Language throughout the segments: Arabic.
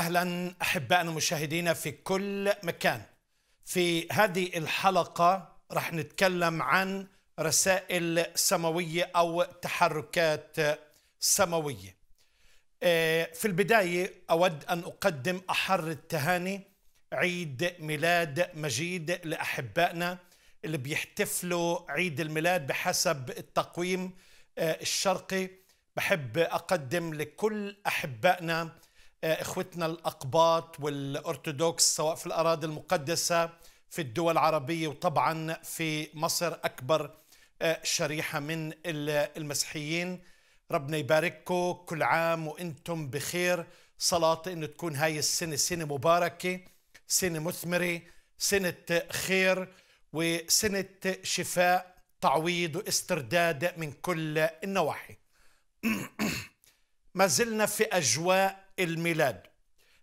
اهلا احبائنا مشاهدينا في كل مكان في هذه الحلقه راح نتكلم عن رسائل سماويه او تحركات سماويه آه، في البدايه اود ان اقدم احر التهاني عيد ميلاد مجيد لاحبائنا اللي بيحتفلوا عيد الميلاد بحسب التقويم آه، الشرقي بحب اقدم لكل احبائنا آه، إخوتنا الأقباط والأرثوذكس سواء في الأراضي المقدسة في الدول العربية وطبعا في مصر أكبر آه، شريحة من المسيحيين ربنا يبارككم كل عام وانتم بخير صلاتي انه تكون هاي السنه سنه مباركه سنه مثمره سنه خير وسنه شفاء تعويض واسترداد من كل النواحي ما زلنا في اجواء الميلاد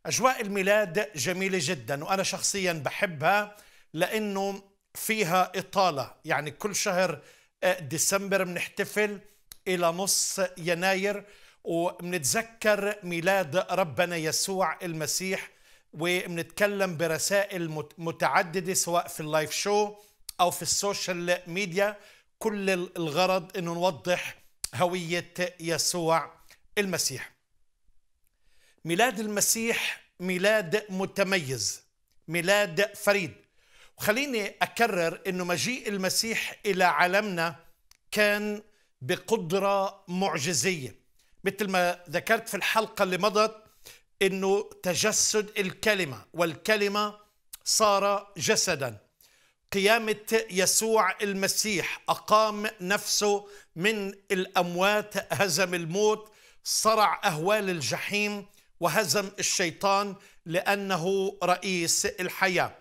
أجواء الميلاد جميلة جدا وأنا شخصيا بحبها لأنه فيها إطالة يعني كل شهر آه، ديسمبر بنحتفل إلى نص يناير وبنتذكر ميلاد ربنا يسوع المسيح وبنتكلم برسائل متعددة سواء في اللايف شو أو في السوشيال ميديا كل الغرض أنه نوضح هوية يسوع المسيح ميلاد المسيح ميلاد متميز ميلاد فريد وخليني أكرر أنه مجيء المسيح إلى عالمنا كان بقدرة معجزية مثل ما ذكرت في الحلقة اللي مضت أنه تجسد الكلمة والكلمة صار جسدا قيامة يسوع المسيح أقام نفسه من الأموات هزم الموت صرع أهوال الجحيم وهزم الشيطان لأنه رئيس الحياة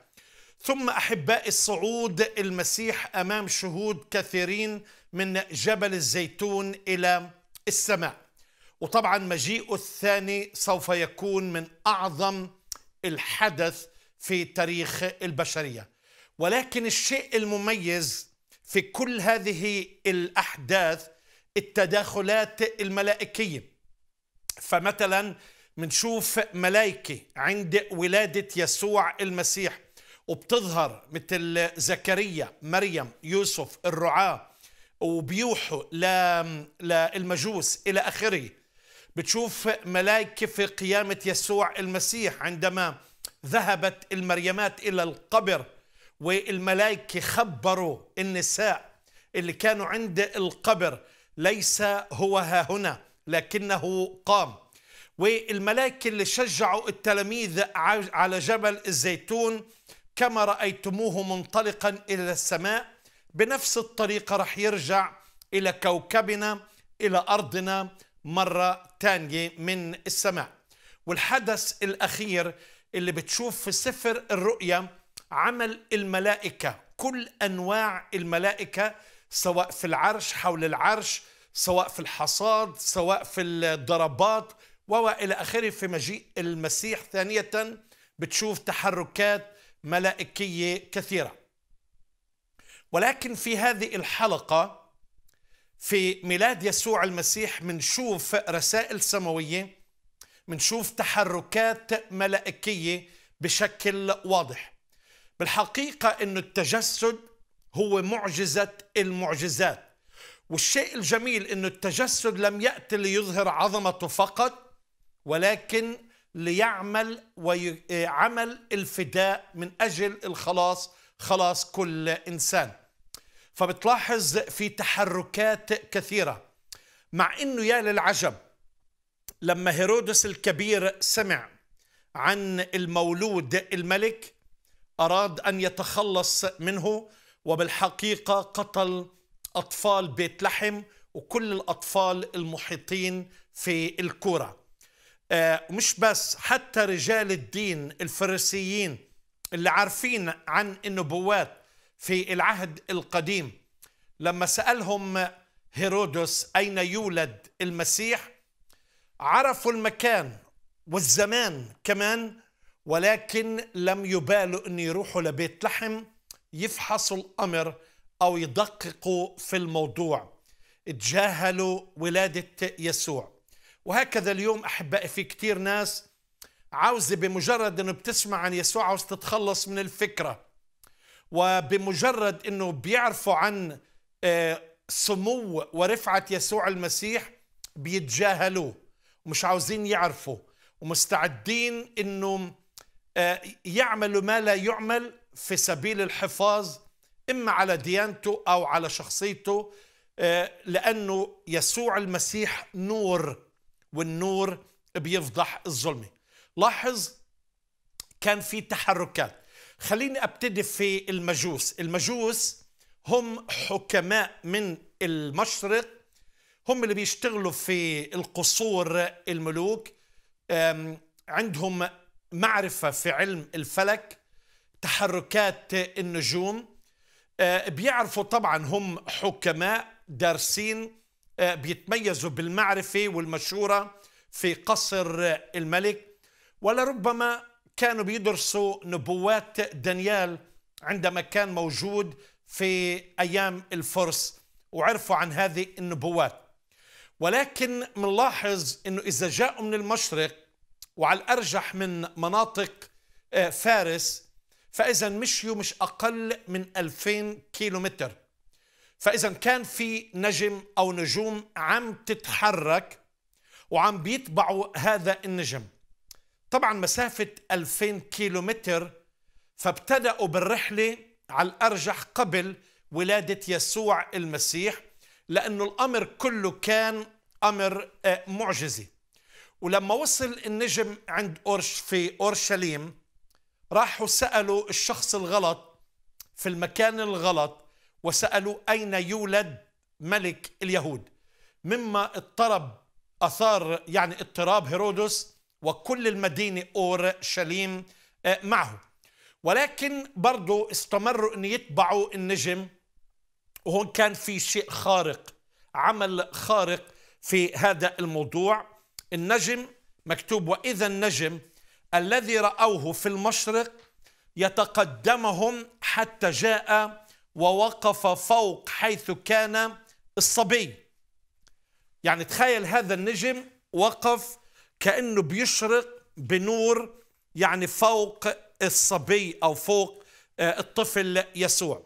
ثم أحباء الصعود المسيح أمام شهود كثيرين من جبل الزيتون إلى السماء وطبعا مجيئه الثاني سوف يكون من أعظم الحدث في تاريخ البشرية ولكن الشيء المميز في كل هذه الأحداث التداخلات الملائكية فمثلا بنشوف ملائكة عند ولادة يسوع المسيح وبتظهر مثل زكريا مريم يوسف الرعاة وبيوحوا للمجوس إلى آخره بتشوف ملائكة في قيامة يسوع المسيح عندما ذهبت المريمات إلى القبر والملائكة خبروا النساء اللي كانوا عند القبر ليس هو ها هنا لكنه قام والملائكة اللي شجعوا التلاميذ على جبل الزيتون كما رأيتموه منطلقا إلى السماء بنفس الطريقة رح يرجع إلى كوكبنا إلى أرضنا مرة تانية من السماء والحدث الأخير اللي بتشوف في سفر الرؤيا عمل الملائكة كل أنواع الملائكة سواء في العرش حول العرش سواء في الحصاد سواء في الضربات والى اخره في مجيء المسيح ثانيه بتشوف تحركات ملائكيه كثيره ولكن في هذه الحلقه في ميلاد يسوع المسيح منشوف رسائل سماويه منشوف تحركات ملائكيه بشكل واضح بالحقيقه انه التجسد هو معجزه المعجزات والشيء الجميل انه التجسد لم ياتي ليظهر عظمته فقط ولكن ليعمل ويعمل آه، الفداء من أجل الخلاص خلاص كل إنسان فبتلاحظ في تحركات كثيرة مع أنه يا للعجب لما هيرودس الكبير سمع عن المولود الملك أراد أن يتخلص منه وبالحقيقة قتل أطفال بيت لحم وكل الأطفال المحيطين في الكورة آه، مش بس حتى رجال الدين الفريسيين اللي عارفين عن النبوات في العهد القديم لما سألهم هيرودس أين يولد المسيح عرفوا المكان والزمان كمان ولكن لم يبالوا أن يروحوا لبيت لحم يفحصوا الأمر أو يدققوا في الموضوع تجاهلوا ولادة يسوع وهكذا اليوم أحبائي في كثير ناس عاوزة بمجرد أنه بتسمع عن يسوع عاوز تتخلص من الفكرة وبمجرد أنه بيعرفوا عن آه، سمو ورفعة يسوع المسيح بيتجاهلوه ومش عاوزين يعرفوا ومستعدين أنه آه، يعملوا ما لا يعمل في سبيل الحفاظ إما على ديانته أو على شخصيته آه، لأنه يسوع المسيح نور والنور بيفضح الظلمة لاحظ كان في تحركات خليني ابتدي في المجوس المجوس هم حكماء من المشرق هم اللي بيشتغلوا في القصور الملوك عندهم معرفة في علم الفلك تحركات النجوم آه، بيعرفوا طبعا هم حكماء دارسين آه، بيتميزوا بالمعرفة والمشورة في قصر الملك ولربما كانوا بيدرسوا نبوات دانيال عندما كان موجود في أيام الفرس وعرفوا عن هذه النبوات ولكن منلاحظ أنه إذا جاءوا من المشرق وعلى الأرجح من مناطق آه، فارس فإذا مشيوا مش أقل من 2000 كيلومتر فإذا كان في نجم أو نجوم عم تتحرك وعم بيتبعوا هذا النجم طبعا مسافة 2000 كيلومتر فابتدأوا بالرحلة على الأرجح قبل ولادة يسوع المسيح لأنه الأمر كله كان أمر آه، معجزي ولما وصل النجم عند أورش في أورشليم راحوا سألوا الشخص الغلط في المكان الغلط وسألوا أين يولد ملك اليهود مما اضطرب أثار يعني اضطراب هيرودس وكل المدينة أورشليم آه، معه ولكن برضو استمروا أن يتبعوا النجم وهون كان في شيء خارق عمل خارق في هذا الموضوع النجم مكتوب وإذا النجم الذي رأوه في المشرق يتقدمهم حتى جاء ووقف فوق حيث كان الصبي يعني تخيل هذا النجم وقف كأنه بيشرق بنور يعني فوق الصبي أو فوق آه، الطفل يسوع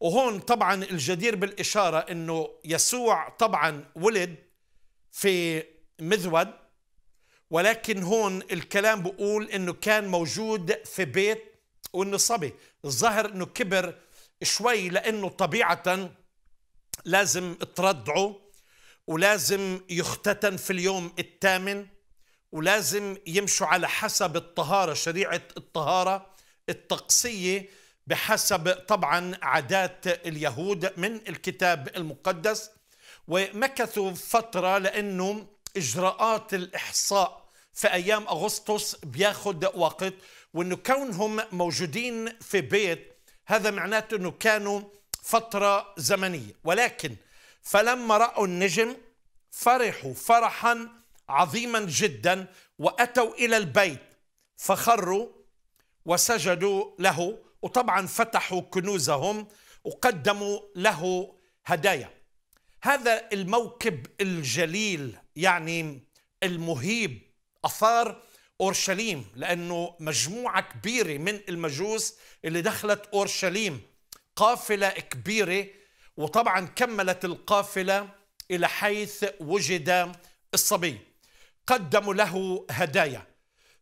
وهون طبعا الجدير بالإشارة أنه يسوع طبعا ولد في مذود ولكن هون الكلام بقول أنه كان موجود في بيت وأنه صبي الظاهر أنه كبر شوي لأنه طبيعة لازم تردعه ولازم يختتن في اليوم الثامن ولازم يمشوا على حسب الطهارة شريعة الطهارة التقصية بحسب طبعا عادات اليهود من الكتاب المقدس ومكثوا فترة لأنه إجراءات الإحصاء في أيام أغسطس بياخد وقت وأنه كونهم موجودين في بيت هذا معناته أنه كانوا فترة زمنية ولكن فلما رأوا النجم فرحوا فرحا عظيما جدا وأتوا إلى البيت فخروا وسجدوا له وطبعا فتحوا كنوزهم وقدموا له هدايا هذا الموكب الجليل يعني المهيب أثار اورشليم لانه مجموعه كبيره من المجوس اللي دخلت اورشليم قافله كبيره وطبعا كملت القافله الى حيث وجد الصبي قدموا له هدايا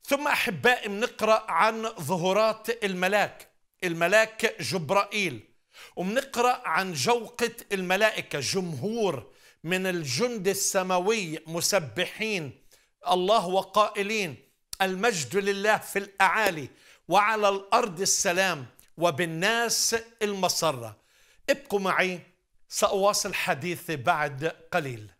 ثم احبائي بنقرا عن ظهورات الملاك الملاك جبرائيل وبنقرا عن جوقه الملائكه جمهور من الجند السماوي مسبحين الله وقائلين المجد لله في الأعالي وعلى الأرض السلام وبالناس المسرة ابقوا معي سأواصل حديثي بعد قليل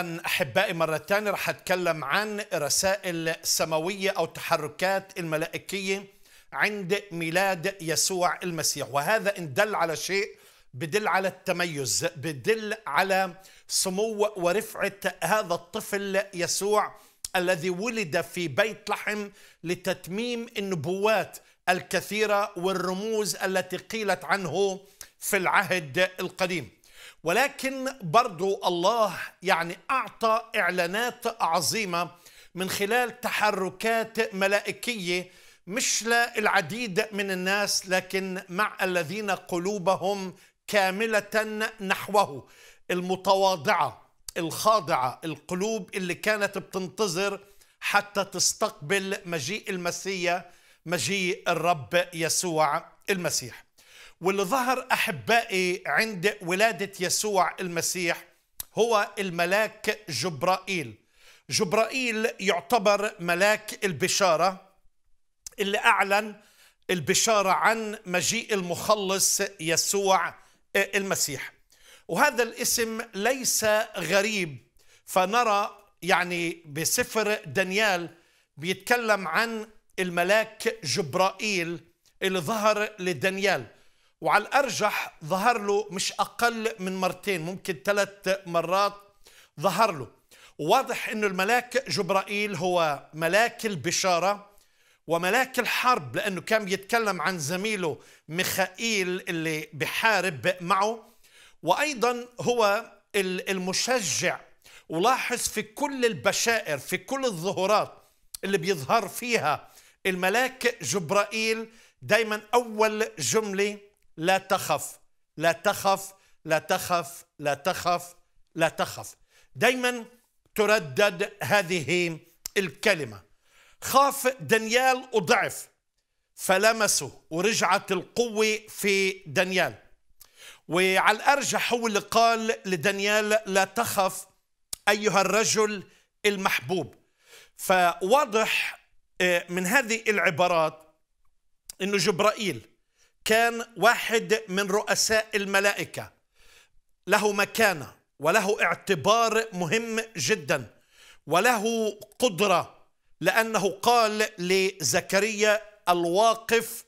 اهلا احبائي مره ثانيه رح اتكلم عن رسائل سماويه او تحركات الملائكيه عند ميلاد يسوع المسيح وهذا ان دل على شيء بدل على التميز بدل على سمو ورفعه هذا الطفل يسوع الذي ولد في بيت لحم لتتميم النبوات الكثيره والرموز التي قيلت عنه في العهد القديم ولكن برضو الله يعني أعطى إعلانات عظيمة من خلال تحركات ملائكية مش للعديد من الناس لكن مع الذين قلوبهم كاملة نحوه المتواضعة الخاضعة القلوب اللي كانت بتنتظر حتى تستقبل مجيء المسيح مجيء الرب يسوع المسيح واللي ظهر أحبائي عند ولادة يسوع المسيح هو الملاك جبرائيل جبرائيل يعتبر ملاك البشارة اللي أعلن البشارة عن مجيء المخلص يسوع آه، المسيح وهذا الاسم ليس غريب فنرى يعني بسفر دانيال بيتكلم عن الملاك جبرائيل اللي ظهر لدانيال وعلى الأرجح ظهر له مش أقل من مرتين ممكن ثلاث مرات ظهر له واضح أنه الملاك جبرائيل هو ملاك البشارة وملاك الحرب لأنه كان يتكلم عن زميله ميخائيل اللي بحارب معه وأيضا هو المشجع ولاحظ في كل البشائر في كل الظهورات اللي بيظهر فيها الملاك جبرائيل دايما أول جملة لا تخف لا تخف لا تخف لا تخف لا تخف دايما تردد هذه الكلمة خاف دانيال وضعف فلمسه ورجعت القوة في دانيال وعلى الأرجح هو اللي قال لدانيال لا تخف أيها الرجل المحبوب فواضح آه، من هذه العبارات أنه جبرائيل كان واحد من رؤساء الملائكة له مكانة وله اعتبار مهم جدا وله قدرة لأنه قال لزكريا الواقف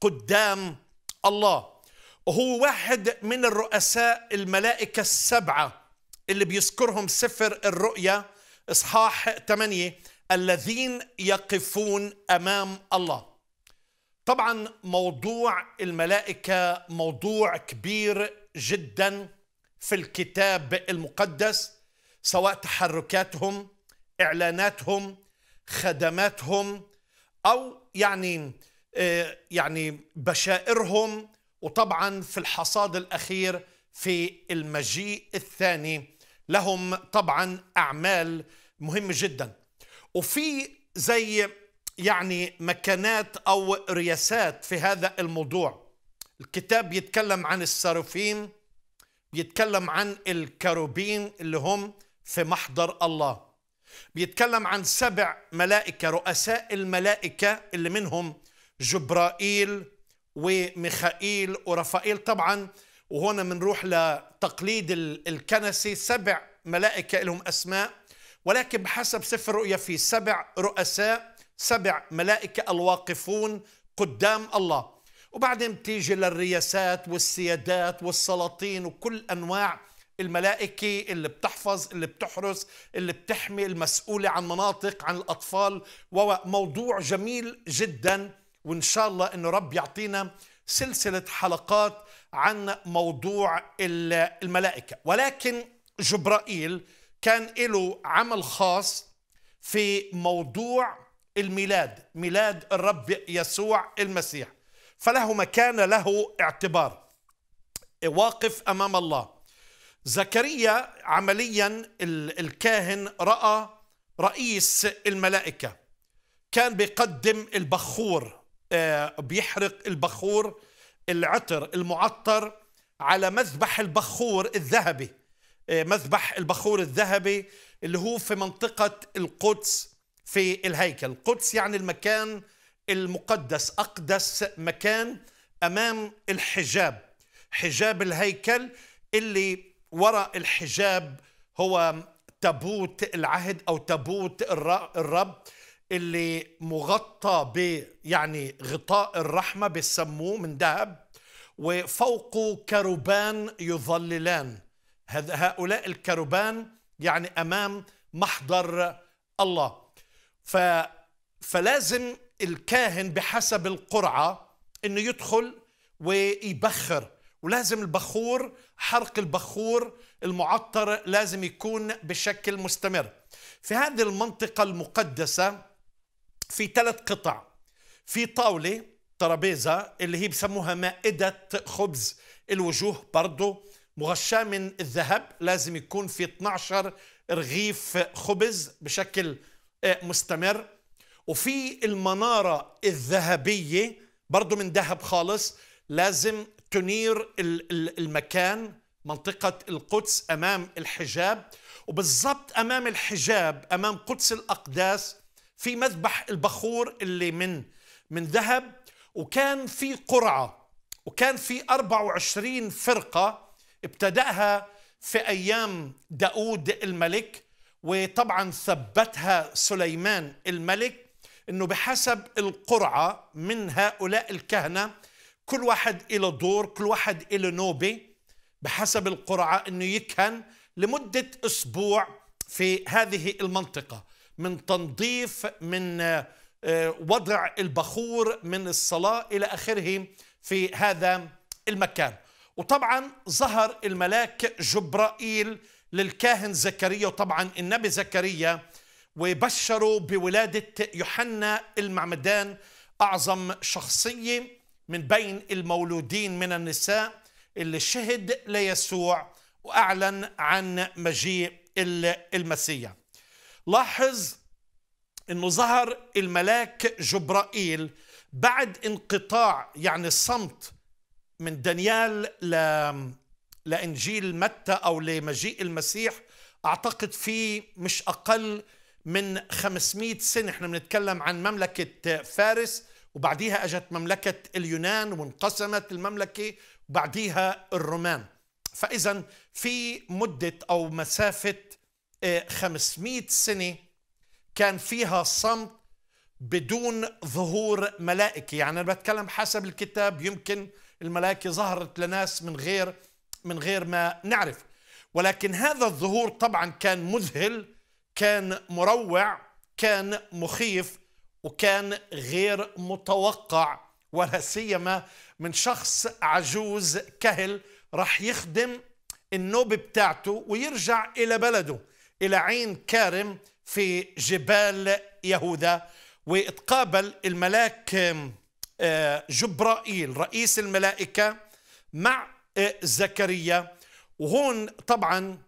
قدام الله وهو واحد من الرؤساء الملائكة السبعة اللي بيذكرهم سفر الرؤيا إصحاح 8 الذين يقفون أمام الله طبعا موضوع الملائكه موضوع كبير جدا في الكتاب المقدس سواء تحركاتهم اعلاناتهم خدماتهم او يعني آه، يعني بشائرهم وطبعا في الحصاد الاخير في المجيء الثاني لهم طبعا اعمال مهمه جدا وفي زي يعني مكانات أو رياسات في هذا الموضوع الكتاب يتكلم عن السرافيم بيتكلم عن الكروبين اللي هم في محضر الله بيتكلم عن سبع ملائكة رؤساء الملائكة اللي منهم جبرائيل وميخائيل ورفائيل طبعا وهنا بنروح لتقليد الكنسي سبع ملائكة لهم أسماء ولكن بحسب سفر رؤيا في سبع رؤساء سبع ملائكة الواقفون قدام الله وبعدين بتيجي للرياسات والسيادات والسلاطين وكل أنواع الملائكة اللي بتحفظ اللي بتحرس اللي بتحمي المسؤولة عن مناطق عن الأطفال وموضوع جميل جدا وإن شاء الله أنه رب يعطينا سلسلة حلقات عن موضوع الملائكة ولكن جبرائيل كان له عمل خاص في موضوع الميلاد ميلاد الرب يسوع المسيح فله مكان له اعتبار واقف امام الله زكريا عمليا الكاهن راى رئيس الملائكه كان بيقدم البخور آه، بيحرق البخور العطر المعطر على مذبح البخور الذهبي آه، مذبح البخور الذهبي اللي هو في منطقة القدس في الهيكل القدس يعني المكان المقدس أقدس مكان أمام الحجاب حجاب الهيكل اللي وراء الحجاب هو تابوت العهد أو تابوت الرب اللي مغطى ب يعني غطاء الرحمة بيسموه من ذهب وفوقه كربان يظللان هؤلاء الكربان يعني أمام محضر الله ف فلازم الكاهن بحسب القرعة انه يدخل ويبخر ولازم البخور حرق البخور المعطر لازم يكون بشكل مستمر في هذه المنطقة المقدسة في ثلاث قطع في طاولة ترابيزة اللي هي بسموها مائدة خبز الوجوه برضه مغشاة من الذهب لازم يكون في 12 رغيف خبز بشكل آه، مستمر وفي المنارة الذهبية برضو من ذهب خالص لازم تنير المكان منطقة القدس أمام الحجاب وبالضبط أمام الحجاب أمام قدس الأقداس في مذبح البخور اللي من من ذهب وكان في قرعة وكان في 24 فرقة ابتدأها في أيام داود الملك وطبعا ثبتها سليمان الملك انه بحسب القرعه من هؤلاء الكهنه كل واحد له دور كل واحد له نوبه بحسب القرعه انه يكهن لمده اسبوع في هذه المنطقه من تنظيف من آه، وضع البخور من الصلاه الى اخره في هذا المكان وطبعا ظهر الملاك جبرائيل للكاهن زكريا وطبعا النبي زكريا وبشروا بولادة يوحنا المعمدان أعظم شخصية من بين المولودين من النساء اللي شهد ليسوع وأعلن عن مجيء المسيح لاحظ أنه ظهر الملاك جبرائيل بعد انقطاع يعني الصمت من دانيال لإنجيل متى أو لمجيء المسيح أعتقد في مش أقل من 500 سنة احنا بنتكلم عن مملكة فارس وبعديها أجت مملكة اليونان وانقسمت المملكة وبعديها الرومان فإذا في مدة أو مسافة 500 آه، سنة كان فيها صمت بدون ظهور ملائكه يعني أنا بتكلم حسب الكتاب يمكن الملائكة ظهرت لناس من غير من غير ما نعرف ولكن هذا الظهور طبعا كان مذهل كان مروع كان مخيف وكان غير متوقع ولا سيما من شخص عجوز كهل راح يخدم النوبة بتاعته ويرجع إلى بلده إلى عين كارم في جبال يهوذا واتقابل الملاك آه، جبرائيل رئيس الملائكة مع زكريا وهون طبعا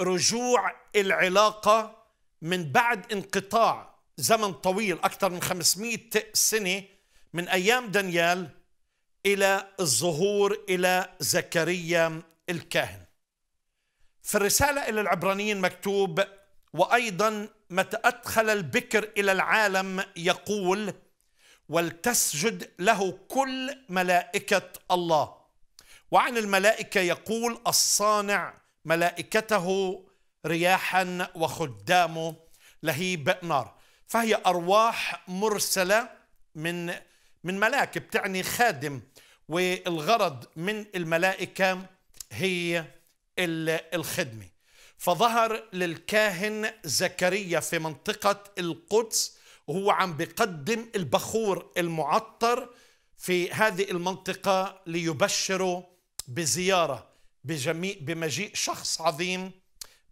رجوع العلاقة من بعد انقطاع زمن طويل أكثر من 500 سنة من أيام دانيال إلى الظهور إلى زكريا الكاهن في الرسالة إلى العبرانيين مكتوب وأيضا متى أدخل البكر إلى العالم يقول ولتسجد له كل ملائكة الله وعن الملائكة يقول الصانع ملائكته رياحا وخدامه لهيب نار فهي أرواح مرسلة من من ملاك بتعني خادم والغرض من الملائكة هي الخدمة فظهر للكاهن زكريا في منطقة القدس وهو عم بقدم البخور المعطر في هذه المنطقة ليبشره بزيارة بجميع بمجيء شخص عظيم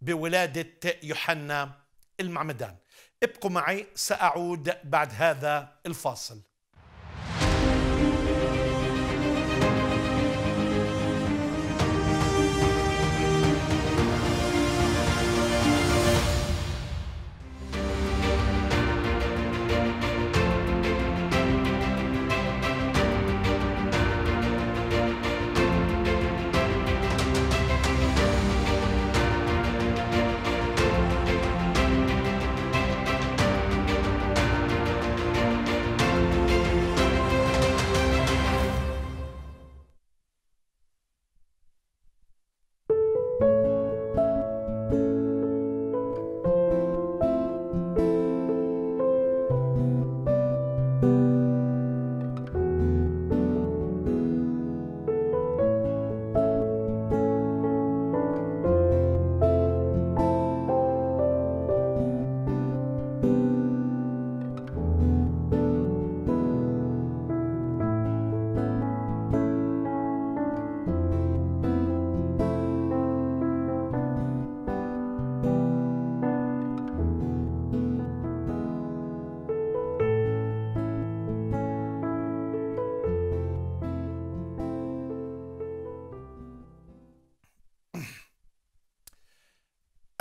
بولادة يوحنا المعمدان ابقوا معي سأعود بعد هذا الفاصل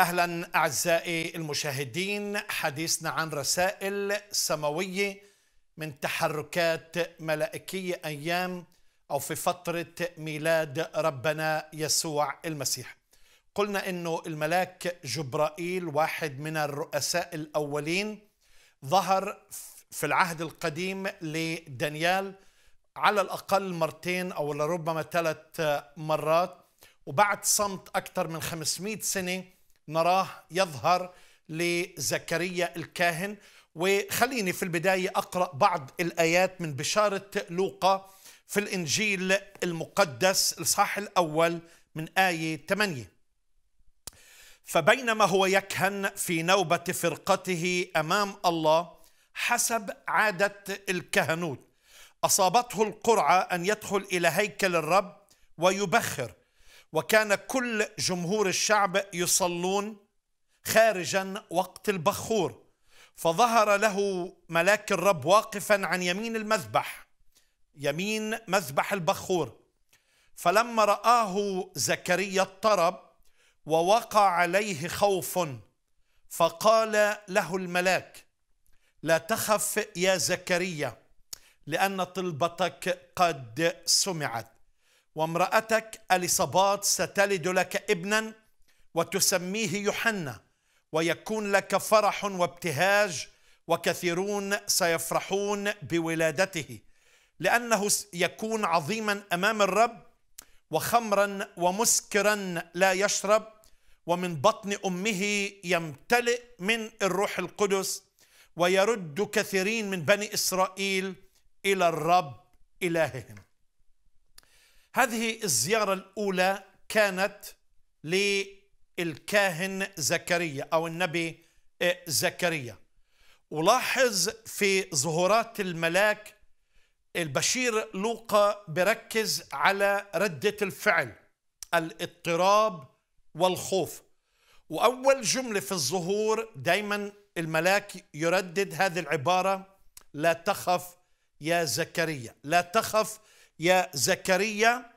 اهلا اعزائي المشاهدين حديثنا عن رسائل سماويه من تحركات ملائكيه ايام او في فتره ميلاد ربنا يسوع المسيح. قلنا انه الملاك جبرائيل واحد من الرؤساء الاولين ظهر في العهد القديم لدانيال على الاقل مرتين او لربما ثلاث مرات وبعد صمت اكثر من 500 سنه نراه يظهر لزكريا الكاهن وخليني في البداية أقرأ بعض الآيات من بشارة لوقا في الإنجيل المقدس الصح الأول من آية 8 فبينما هو يكهن في نوبة فرقته أمام الله حسب عادة الكهنوت أصابته القرعة أن يدخل إلى هيكل الرب ويبخر وكان كل جمهور الشعب يصلون خارجا وقت البخور فظهر له ملاك الرب واقفا عن يمين المذبح يمين مذبح البخور فلما رآه زكريا اضطرب ووقع عليه خوف فقال له الملاك لا تخف يا زكريا لأن طلبتك قد سمعت وامرأتك اليصابات ستلد لك ابنا وتسميه يوحنا ويكون لك فرح وابتهاج وكثيرون سيفرحون بولادته لأنه يكون عظيما أمام الرب وخمرا ومسكرا لا يشرب ومن بطن أمه يمتلئ من الروح القدس ويرد كثيرين من بني إسرائيل إلى الرب إلههم هذه الزيارة الأولى كانت للكاهن زكريا أو النبي آه، زكريا ولاحظ في ظهورات الملاك البشير لوقا بركز على ردة الفعل الاضطراب والخوف وأول جملة في الظهور دايما الملاك يردد هذه العبارة لا تخف يا زكريا لا تخف يا زكريا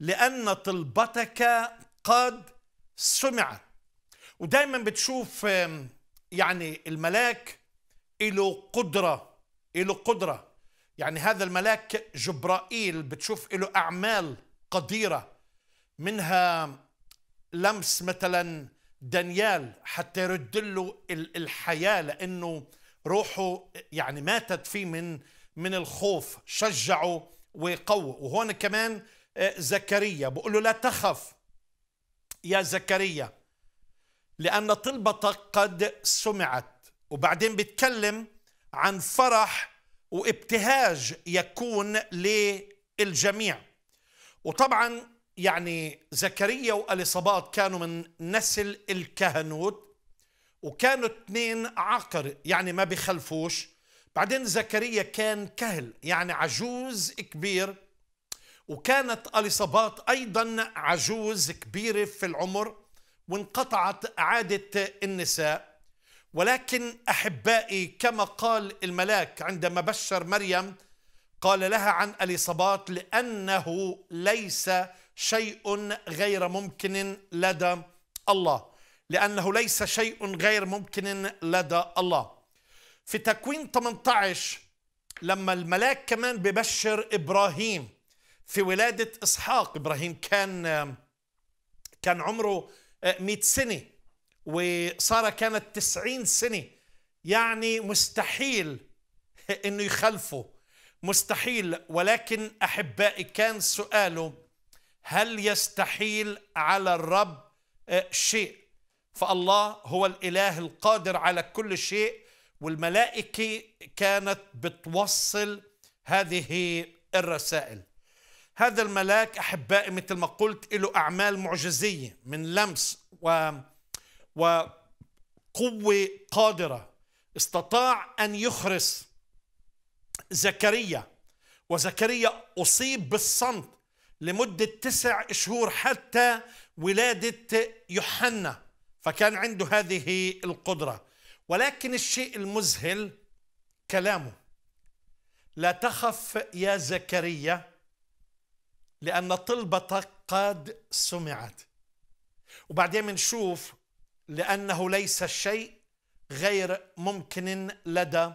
لأن طلبتك قد سمعت ودايما بتشوف يعني الملاك له قدرة له قدرة يعني هذا الملاك جبرائيل بتشوف له أعمال قديرة منها لمس مثلا دانيال حتى يرد له الحياة لأنه روحه يعني ماتت فيه من من الخوف شجعه ويقوي وهون كمان آه، زكريا بقول له لا تخف يا زكريا لأن طلبتك قد سمعت وبعدين بيتكلم عن فرح وابتهاج يكون للجميع وطبعا يعني زكريا واليصابات كانوا من نسل الكهنوت وكانوا اثنين عقر يعني ما بيخلفوش بعدين زكريا كان كهل يعني عجوز كبير وكانت اليصابات ايضا عجوز كبيره في العمر وانقطعت عاده النساء ولكن احبائي كما قال الملاك عندما بشر مريم قال لها عن اليصابات لانه ليس شيء غير ممكن لدى الله لانه ليس شيء غير ممكن لدى الله في تكوين 18 لما الملاك كمان ببشر ابراهيم في ولاده اسحاق ابراهيم كان كان عمره 100 سنه وساره كانت 90 سنه يعني مستحيل انه يخلفه مستحيل ولكن احبائي كان سؤاله هل يستحيل على الرب شيء فالله هو الاله القادر على كل شيء والملائكة كانت بتوصل هذه الرسائل هذا الملاك أحبائي مثل ما قلت له أعمال معجزية من لمس و وقوة قادرة استطاع أن يخرس زكريا وزكريا أصيب بالصمت لمدة تسع شهور حتى ولادة يوحنا فكان عنده هذه القدرة ولكن الشيء المذهل كلامه لا تخف يا زكريا لأن طلبتك قد سمعت وبعدين بنشوف لأنه ليس الشيء غير ممكن لدى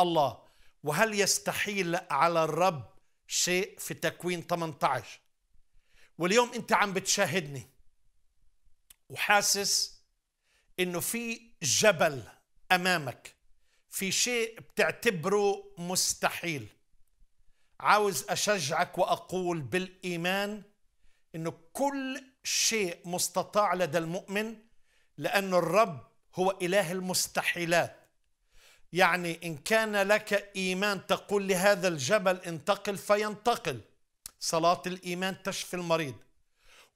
الله وهل يستحيل على الرب شيء في تكوين 18 واليوم انت عم بتشاهدني وحاسس انه في جبل امامك في شيء بتعتبره مستحيل عاوز اشجعك واقول بالايمان انه كل شيء مستطاع لدى المؤمن لان الرب هو اله المستحيلات يعني ان كان لك ايمان تقول لهذا الجبل انتقل فينتقل صلاه الايمان تشفي المريض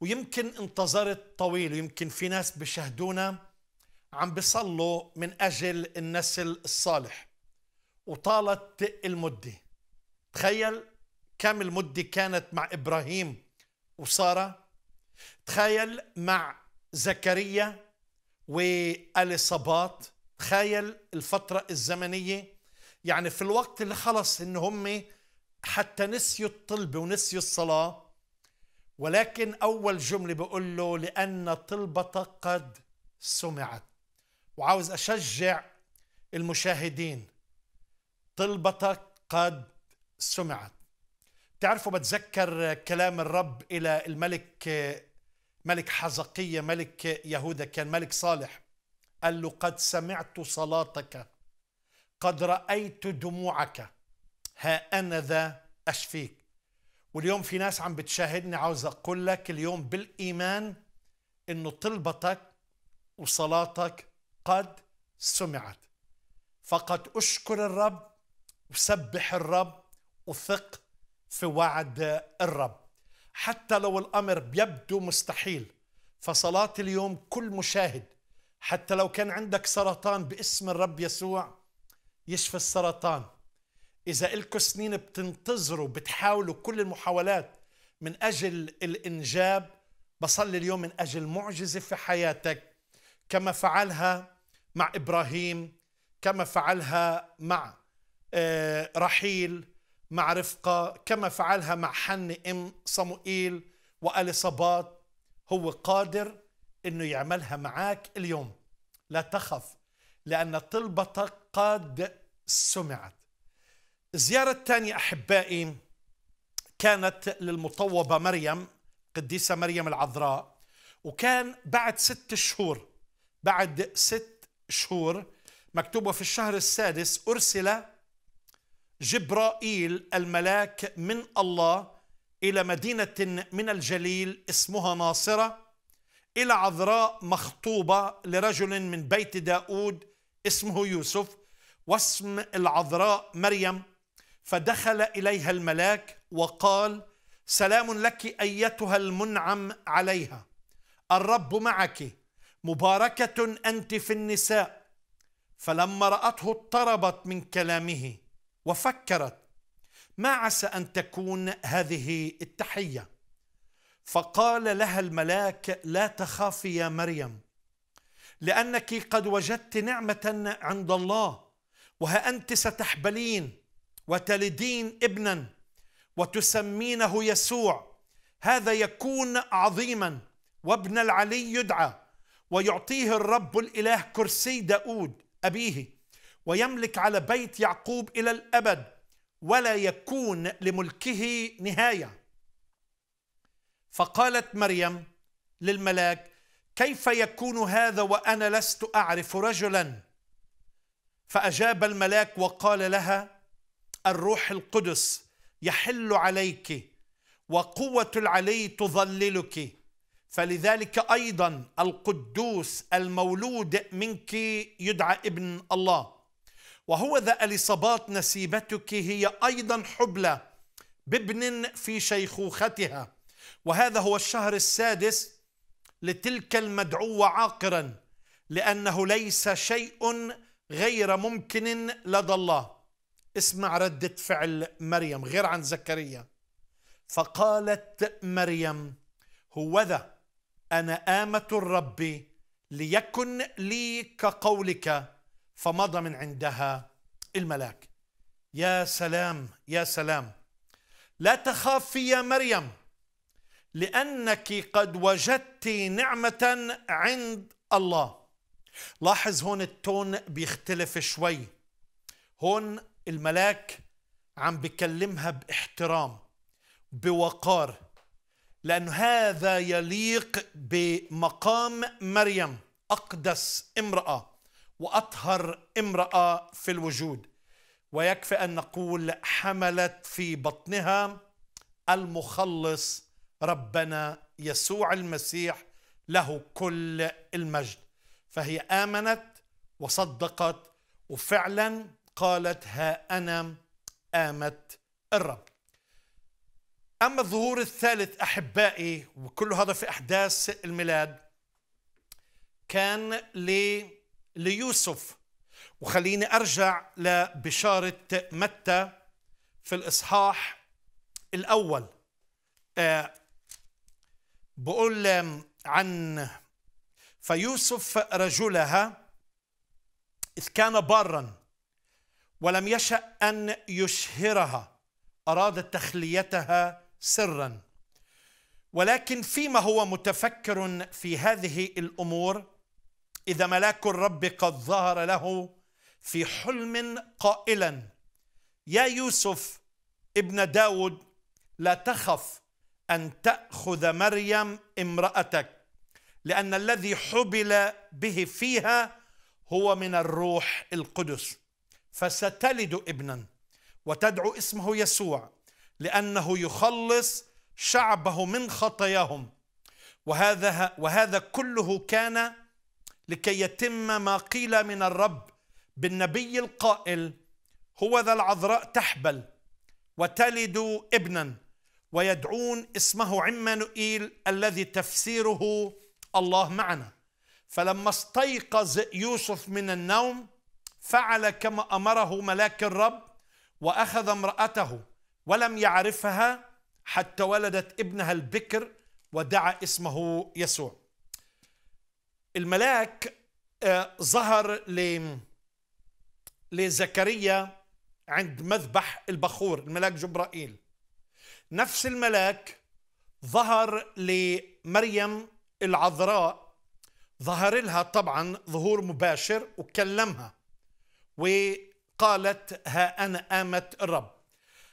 ويمكن انتظرت طويل ويمكن في ناس بيشاهدونا عم بيصلوا من أجل النسل الصالح وطالت المدة تخيل كم المدة كانت مع إبراهيم وسارة تخيل مع زكريا وأليصابات تخيل الفترة الزمنية يعني في الوقت اللي خلص إن هم حتى نسيوا الطلبة ونسيوا الصلاة ولكن أول جملة بقول له لأن طلبتك قد سمعت وعاوز اشجع المشاهدين طلبتك قد سمعت تعرفوا بتذكر كلام الرب الى الملك ملك حزقية ملك يهودا كان ملك صالح قال له قد سمعت صلاتك قد رأيت دموعك ها أنا ذا أشفيك واليوم في ناس عم بتشاهدني عاوز أقول لك اليوم بالإيمان أنه طلبتك وصلاتك قد سمعت فقط أشكر الرب وسبح الرب وثق في وعد الرب حتى لو الأمر بيبدو مستحيل فصلاة اليوم كل مشاهد حتى لو كان عندك سرطان باسم الرب يسوع يشفي السرطان إذا الكو سنين بتنتظروا بتحاولوا كل المحاولات من أجل الإنجاب بصلي اليوم من أجل معجزة في حياتك كما فعلها مع ابراهيم كما فعلها مع آه، رحيل مع رفقه كما فعلها مع حن ام صموئيل واليصابات هو قادر انه يعملها معاك اليوم لا تخف لان طلبتك قد سمعت الزياره الثانيه احبائي كانت للمطوبه مريم قديسه مريم العذراء وكان بعد ست شهور بعد ست شهور مكتوبة في الشهر السادس أرسل جبرائيل الملاك من الله إلى مدينة من الجليل اسمها ناصرة إلى عذراء مخطوبة لرجل من بيت داود اسمه يوسف واسم العذراء مريم فدخل إليها الملاك وقال سلام لك أيتها المنعم عليها الرب معك مباركة أنت في النساء فلما رأته اضطربت من كلامه وفكرت ما عسى أن تكون هذه التحية فقال لها الملاك لا تخافي يا مريم لأنك قد وجدت نعمة عند الله وها أنت ستحبلين وتلدين ابنا وتسمينه يسوع هذا يكون عظيما وابن العلي يدعى ويعطيه الرب الإله كرسي داود أبيه ويملك على بيت يعقوب إلى الأبد ولا يكون لملكه نهاية فقالت مريم للملاك كيف يكون هذا وأنا لست أعرف رجلا فأجاب الملاك وقال لها الروح القدس يحل عليك وقوة العلي تظللك فلذلك ايضا القدوس المولود منك يدعى ابن الله وهو ذا اليصابات نسيبتك هي ايضا حبلى بابن في شيخوختها وهذا هو الشهر السادس لتلك المدعوه عاقرا لانه ليس شيء غير ممكن لدى الله اسمع ردة فعل مريم غير عن زكريا فقالت مريم هوذا أنا آمة الرب ليكن لي كقولك فمضى من عندها الملاك يا سلام يا سلام لا تخافي يا مريم لأنك قد وجدت نعمة عند الله لاحظ هون التون بيختلف شوي هون الملاك عم بكلمها باحترام بوقار لأن هذا يليق بمقام مريم أقدس امرأة وأطهر امرأة في الوجود ويكفي أن نقول حملت في بطنها المخلص ربنا يسوع المسيح له كل المجد فهي آمنت وصدقت وفعلا قالت ها أنا آمت الرب أما الظهور الثالث أحبائي وكل هذا في أحداث الميلاد كان لي ليوسف وخليني أرجع لبشارة متى في الإصحاح الأول آه بقول عن فيوسف رجلها إذ كان بارا ولم يشأ أن يشهرها أراد تخليتها سرا ولكن فيما هو متفكر في هذه الامور اذا ملاك الرب قد ظهر له في حلم قائلا يا يوسف ابن داود لا تخف ان تاخذ مريم امراتك لان الذي حبل به فيها هو من الروح القدس فستلد ابنا وتدعو اسمه يسوع لأنه يخلص شعبه من خطاياهم وهذا وهذا كله كان لكي يتم ما قيل من الرب بالنبي القائل هو ذا العذراء تحبل وتلد ابنا ويدعون اسمه عمانوئيل الذي تفسيره الله معنا فلما استيقظ يوسف من النوم فعل كما امره ملاك الرب واخذ امراته ولم يعرفها حتى ولدت ابنها البكر ودعا اسمه يسوع الملاك آه، ظهر لزكريا عند مذبح البخور الملاك جبرائيل نفس الملاك ظهر لمريم العذراء ظهر لها طبعا ظهور مباشر وكلمها وقالت ها أنا آمت الرب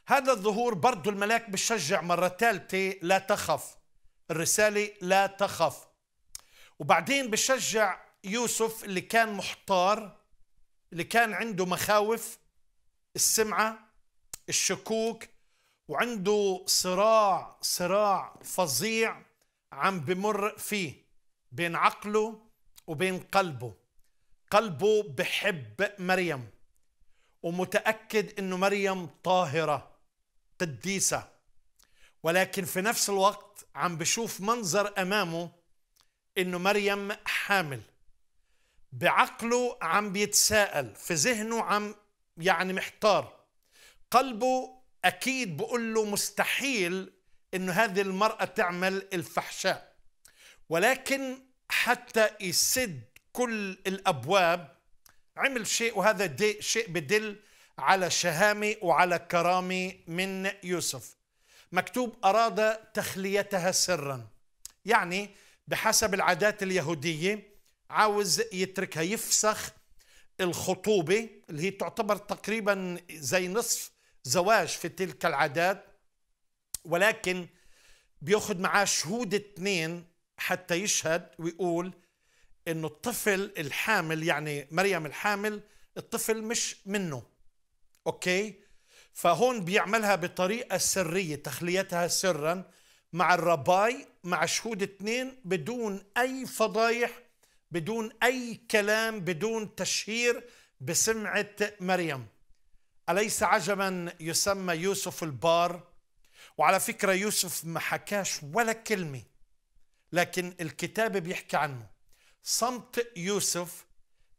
هذا الظهور برضو الملاك بشجع مرة ثالثة لا تخف الرسالة لا تخف وبعدين بشجع يوسف اللي كان محتار اللي كان عنده مخاوف السمعة الشكوك وعنده صراع صراع فظيع عم بمر فيه بين عقله وبين قلبه قلبه بحب مريم ومتأكد أنه مريم طاهرة قديسة ولكن في نفس الوقت عم بشوف منظر أمامه إنه مريم حامل بعقله عم بيتساءل في ذهنه عم يعني محتار قلبه أكيد بقول له مستحيل إنه هذه المرأة تعمل الفحشاء ولكن حتى يسد كل الأبواب عمل شيء وهذا شيء بدل على الشهامة وعلى الكرامة من يوسف مكتوب أراد تخليتها سرا يعني بحسب العادات اليهودية عاوز يتركها يفسخ الخطوبة اللي هي تعتبر تقريبا زي نصف زواج في تلك العادات ولكن بياخد معاه شهود اثنين حتى يشهد ويقول انه الطفل الحامل يعني مريم الحامل الطفل مش منه اوكي فهون بيعملها بطريقه سريه تخليتها سرا مع الرباي مع شهود اثنين بدون اي فضايح بدون اي كلام بدون تشهير بسمعه مريم اليس عجبا يسمى يوسف البار وعلى فكره يوسف ما حكاش ولا كلمه لكن الكتاب بيحكي عنه صمت يوسف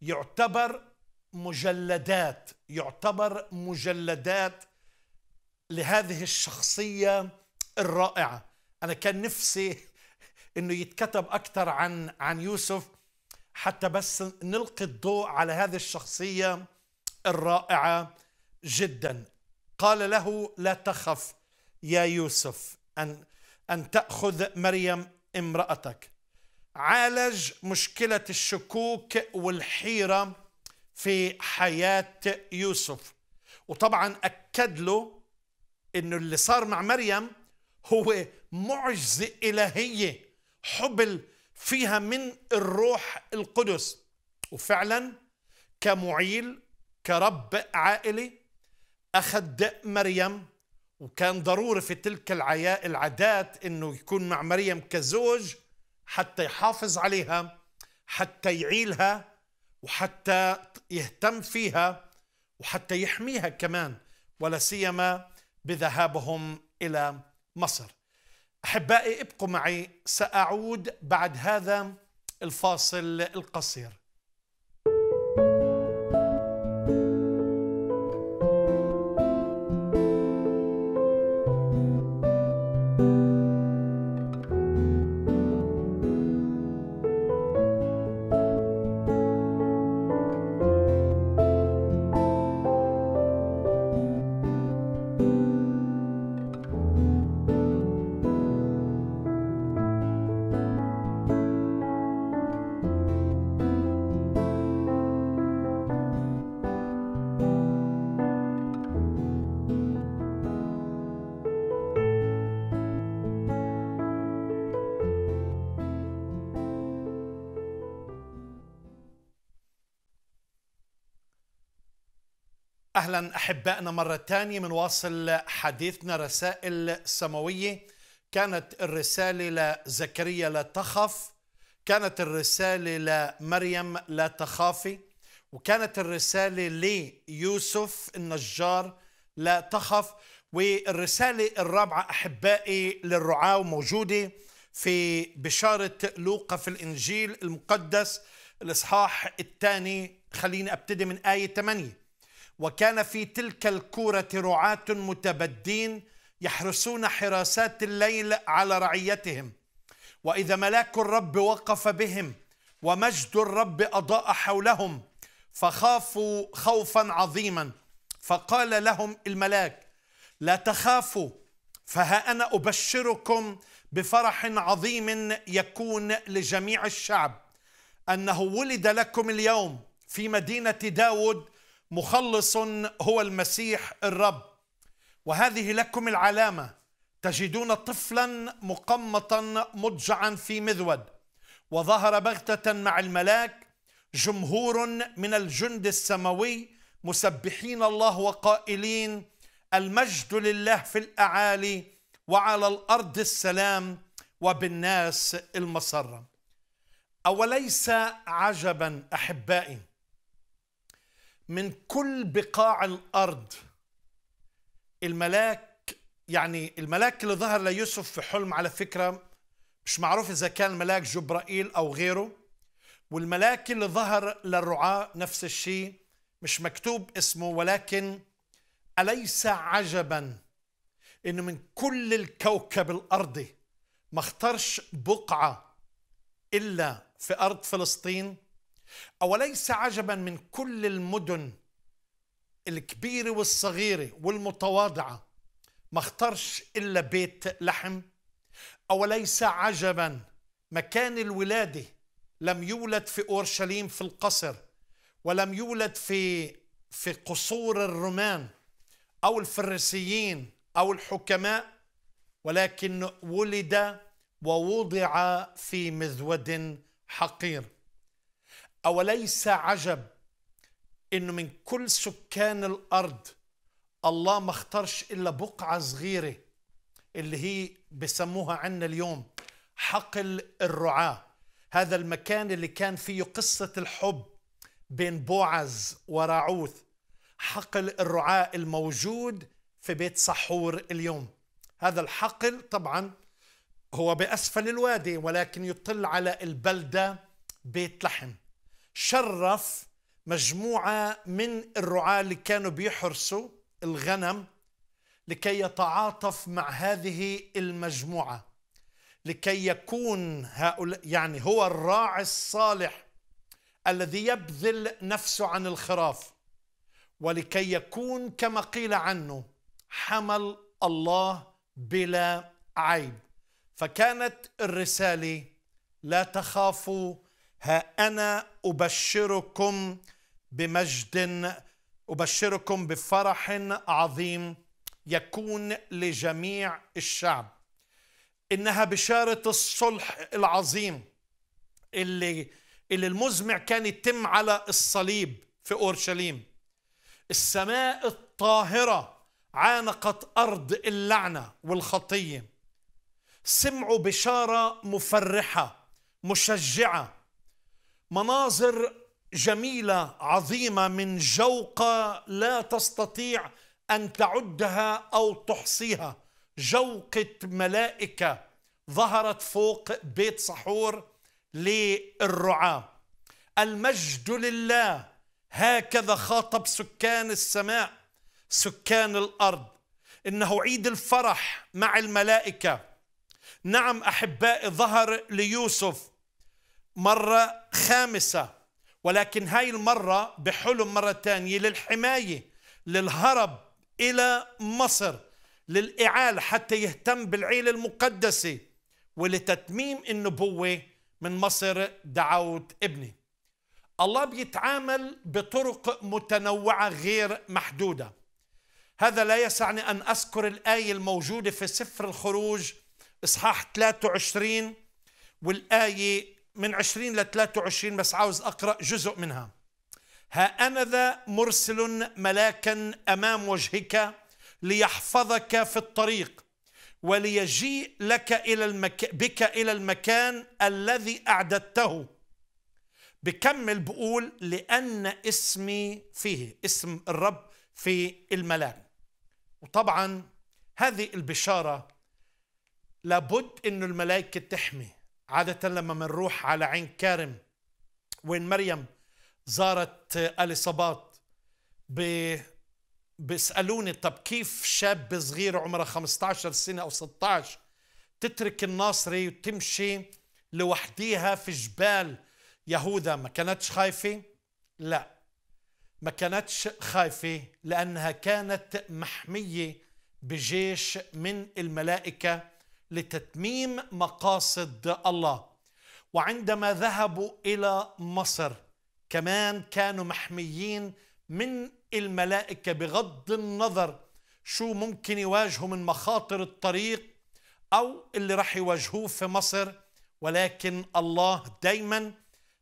يعتبر مجلدات يعتبر مجلدات لهذه الشخصية الرائعة أنا كان نفسي أنه يتكتب أكثر عن عن يوسف حتى بس نلقي الضوء على هذه الشخصية الرائعة جدا قال له لا تخف يا يوسف أن أن تأخذ مريم امرأتك عالج مشكلة الشكوك والحيرة في حياه يوسف وطبعا اكد له انه اللي صار مع مريم هو معجزه الهيه حبل فيها من الروح القدس وفعلا كمعيل كرب عائلي اخذ مريم وكان ضروري في تلك العادات انه يكون مع مريم كزوج حتى يحافظ عليها حتى يعيلها وحتى يهتم فيها وحتى يحميها كمان ولا سيما بذهابهم الى مصر. احبائي ابقوا معي ساعود بعد هذا الفاصل القصير. أهلا أحبائنا مرة ثانيه منواصل حديثنا رسائل سماوية كانت الرسالة لزكريا لا تخف كانت الرسالة لمريم لا تخافي وكانت الرسالة ليوسف النجار لا تخف والرسالة الرابعة أحبائي للرعاة موجودة في بشارة لوقا في الإنجيل المقدس الإصحاح الثاني خليني أبتدي من آية 8 وكان في تلك الكورة رعاة متبدين يحرسون حراسات الليل على رعيتهم وإذا ملاك الرب وقف بهم ومجد الرب أضاء حولهم فخافوا خوفا عظيما فقال لهم الملاك لا تخافوا فها أنا أبشركم بفرح عظيم يكون لجميع الشعب أنه ولد لكم اليوم في مدينة داود مخلص هو المسيح الرب وهذه لكم العلامه تجدون طفلا مقمطا مضجعا في مذود وظهر بغته مع الملاك جمهور من الجند السماوي مسبحين الله وقائلين المجد لله في الاعالي وعلى الارض السلام وبالناس المسره اوليس عجبا احبائي من كل بقاع الارض الملاك يعني الملاك اللي ظهر ليوسف في حلم على فكره مش معروف اذا كان الملاك جبرائيل او غيره والملاك اللي ظهر للرعاة نفس الشيء مش مكتوب اسمه ولكن أليس عجبا إنه من كل الكوكب الأرضي ما اختارش بقعة إلا في أرض فلسطين أوليس عجبا من كل المدن الكبيرة والصغيرة والمتواضعة ما اختارش إلا بيت لحم أوليس عجبا مكان الولادة لم يولد في أورشليم في القصر ولم يولد في في قصور الرومان أو الفريسيين أو الحكماء ولكن ولد ووضع في مذود حقير اوليس عجب انه من كل سكان الارض الله ما اختارش الا بقعه صغيره اللي هي بسموها عنا اليوم حقل الرعاه هذا المكان اللي كان فيه قصه الحب بين بوعز وراعوث حقل الرعاة الموجود في بيت صحور اليوم هذا الحقل طبعا هو بأسفل الوادي ولكن يطل على البلدة بيت لحم شرف مجموعة من الرعاة اللي كانوا بيحرسوا الغنم لكي يتعاطف مع هذه المجموعة لكي يكون هؤلاء يعني هو الراعي الصالح الذي يبذل نفسه عن الخراف ولكي يكون كما قيل عنه حمل الله بلا عيب فكانت الرسالة لا تخافوا ها انا ابشركم بمجد ابشركم بفرح عظيم يكون لجميع الشعب انها بشاره الصلح العظيم اللي اللي المزمع كان يتم على الصليب في اورشليم السماء الطاهره عانقت ارض اللعنه والخطيه سمعوا بشاره مفرحه مشجعه مناظر جميله عظيمه من جوقه لا تستطيع ان تعدها او تحصيها جوقه ملائكه ظهرت فوق بيت سحور للرعاه المجد لله هكذا خاطب سكان السماء سكان الارض انه عيد الفرح مع الملائكه نعم احبائي ظهر ليوسف مرة خامسة ولكن هاي المرة بحلم مرة ثانية للحماية للهرب إلى مصر للإعالة حتى يهتم بالعيلة المقدسة ولتتميم النبوة من مصر دعوت ابني الله بيتعامل بطرق متنوعة غير محدودة هذا لا يسعني أن أذكر الآية الموجودة في سفر الخروج إصحاح 23 والآية من 20 ل 23 بس عاوز أقرأ جزء منها ها أنا ذا مرسل ملاكا أمام وجهك ليحفظك في الطريق وليجيء لك إلى المك... بك إلى المكان الذي أعددته بكمل بقول لأن اسمي فيه اسم الرب في الملاك وطبعا هذه البشارة لابد أن الملائكة تحمي عادة لما بنروح على عين كارم وين مريم زارت أليصابات بيسألوني طب كيف شاب صغير عمره 15 سنة أو 16 تترك الناصري وتمشي لوحديها في جبال يهوذا ما كانتش خايفة؟ لا ما كانتش خايفة لأنها كانت محمية بجيش من الملائكة لتتميم مقاصد الله وعندما ذهبوا الى مصر كمان كانوا محميين من الملائكه بغض النظر شو ممكن يواجهوا من مخاطر الطريق او اللي راح يواجهوه في مصر ولكن الله دايما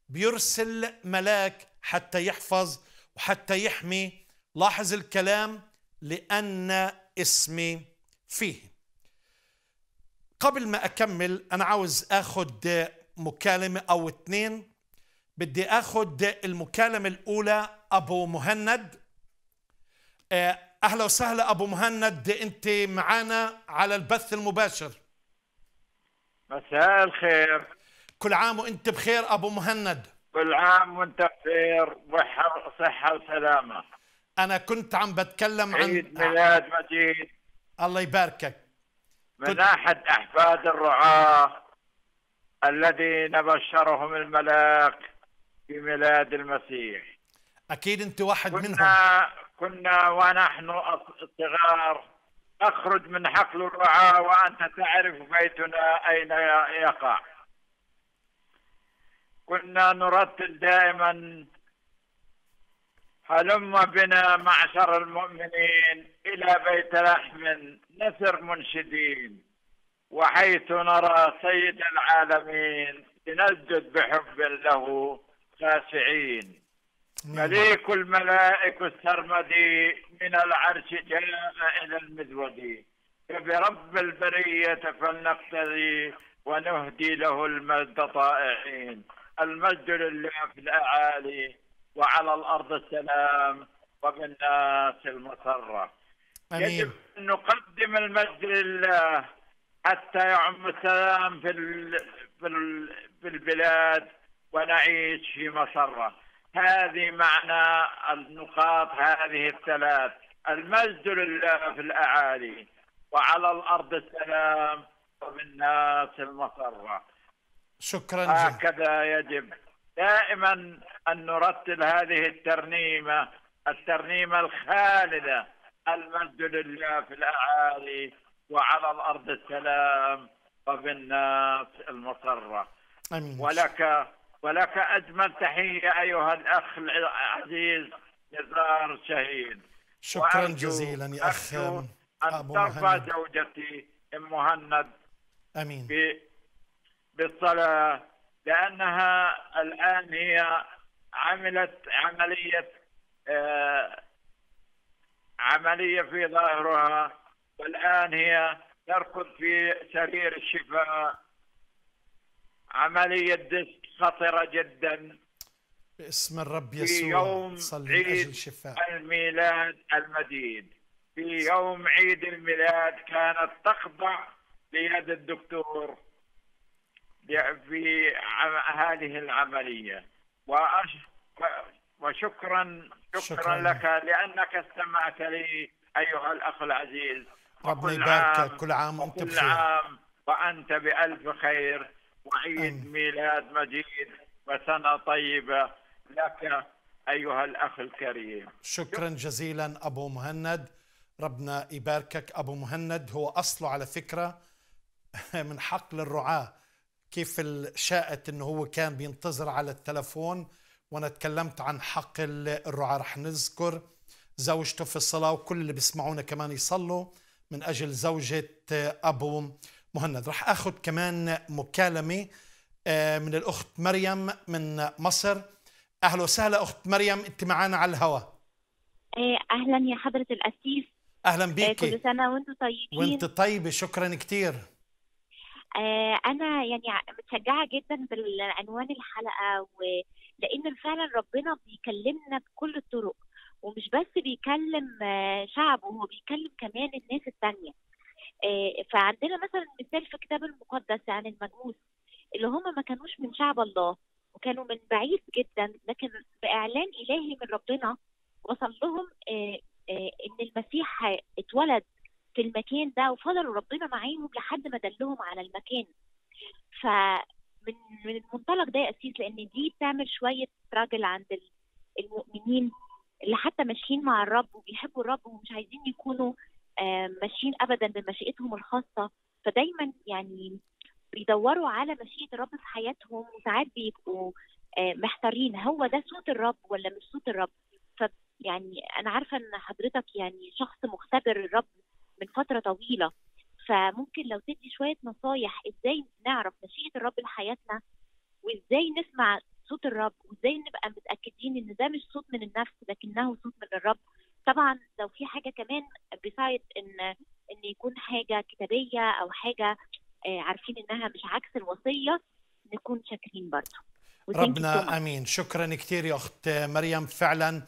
بيرسل ملاك حتى يحفظ وحتى يحمي لاحظ الكلام لان اسمي فيه قبل ما أكمل أنا عاوز أخد مكالمة أو اثنين بدي أخد المكالمة الأولى أبو مهند آه، أهلا وسهلا أبو مهند أنت معانا على البث المباشر مساء الخير كل عام وأنت بخير أبو مهند كل عام وأنت بخير وصحه وسلامة أنا كنت عم بتكلم عن عيد ميلاد مجيد الله يباركك من أحد أحفاد الرعاة الذين بشرهم الملاك بميلاد المسيح أكيد أنت واحد كنا منهم كنا ونحن صغار أخرج من حقل الرعاة وأنت تعرف بيتنا أين يقع كنا نرتل دائما هلم بنا معشر المؤمنين إلى بيت لحم نسر منشدين وحيث نرى سيد العالمين لنسجد بحب له خاشعين مليك الملائك السرمدي من العرش جاء إلى المذودي فبرب البرية فلنقتدي ونهدي له المجد طائعين المجد لله في الأعالي وعلى الأرض السلام وبالناس المسرة أمين. يجب أن نقدم المجد لله حتى يعم السلام في, ال... في, ال... في البلاد ونعيش في مسرة هذه معنى النقاط هذه الثلاث المجد لله في الأعالي وعلى الأرض السلام الناس المسرة شكرا هكذا يجب دائما أن نرتل هذه الترنيمة الترنيمة الخالدة المجد لله في الأعالي وعلى الأرض السلام وفي الناس المسرة أمين. ولك ولك أجمل تحية أيها الأخ العزيز نزار شهيد شكرا جزيلا يا أخ أن ترفع زوجتي أم مهند أمين بالصلاة لانها الان هي عملت عمليه آه، عمليه في ظاهرها والان هي تركض في سرير الشفاء عمليه ديسك خطره جدا باسم الرب يسوع في يوم عيد الشفاء. الميلاد المديد في يوم عيد الميلاد كانت تخضع ليد الدكتور في هذه العملية وشكرا شكرا, شكرا لك لأنك استمعت لي أيها الأخ العزيز ربنا يباركك كل عام وأنت بخير كل عام وأنت بألف خير وعيد ميلاد مجيد وسنة طيبة لك أيها الأخ الكريم شكرا جزيلا أبو مهند ربنا يباركك أبو مهند هو أصله على فكرة من حقل الرعاه كيف شاءت انه هو كان بينتظر على التلفون وانا تكلمت عن حق الرعاة رح نذكر زوجته في الصلاة وكل اللي بيسمعونا كمان يصلوا من أجل زوجة أبو مهند رح أخذ كمان مكالمة آه، من الأخت مريم من مصر أهلا وسهلا أخت مريم أنت معنا على الهواء إيه، أهلا يا حضرة الأسيس أهلا بيكي إيه، كل سنة وأنتم طيبين وأنت طيبة شكرا كثير آه، انا يعني متشجعه جدا بالعنوان الحلقه لان فعلا ربنا بيكلمنا بكل الطرق ومش بس بيكلم آه، شعبه هو بيكلم كمان الناس الثانيه آه، فعندنا مثلا مثال في الكتاب المقدس عن المجوس اللي هم ما كانوش من شعب الله وكانوا من بعيد جدا لكن بإعلان إلهي من ربنا وصل لهم إن المسيح اتولد في المكان ده وفضلوا ربنا معاهم لحد ما دلهم على المكان ف من من المنطلق ده يا اسيس لان دي بتعمل شويه راجل عند المؤمنين اللي حتى ماشيين مع الرب وبيحبوا الرب ومش عايزين يكونوا آه، ماشيين ابدا بمشيئتهم الخاصه فدايما يعني بيدوروا على مشيئه الرب في حياتهم وساعات بيبقوا آه، محتارين هو ده صوت الرب ولا مش صوت الرب ف يعني انا عارفه ان حضرتك يعني شخص مختبر الرب من فتره طويله فممكن لو تدي شويه نصايح ازاي نعرف مشيئه الرب لحياتنا وازاي نسمع صوت الرب وازاي نبقى متاكدين ان ده مش صوت من النفس لكنه صوت من الرب طبعا لو في حاجه كمان بسايد ان ان يكون حاجه كتابيه او حاجه آه، عارفين انها مش عكس الوصيه نكون شاكرين برضه ربنا امين شكرا كثير يا اخت مريم فعلا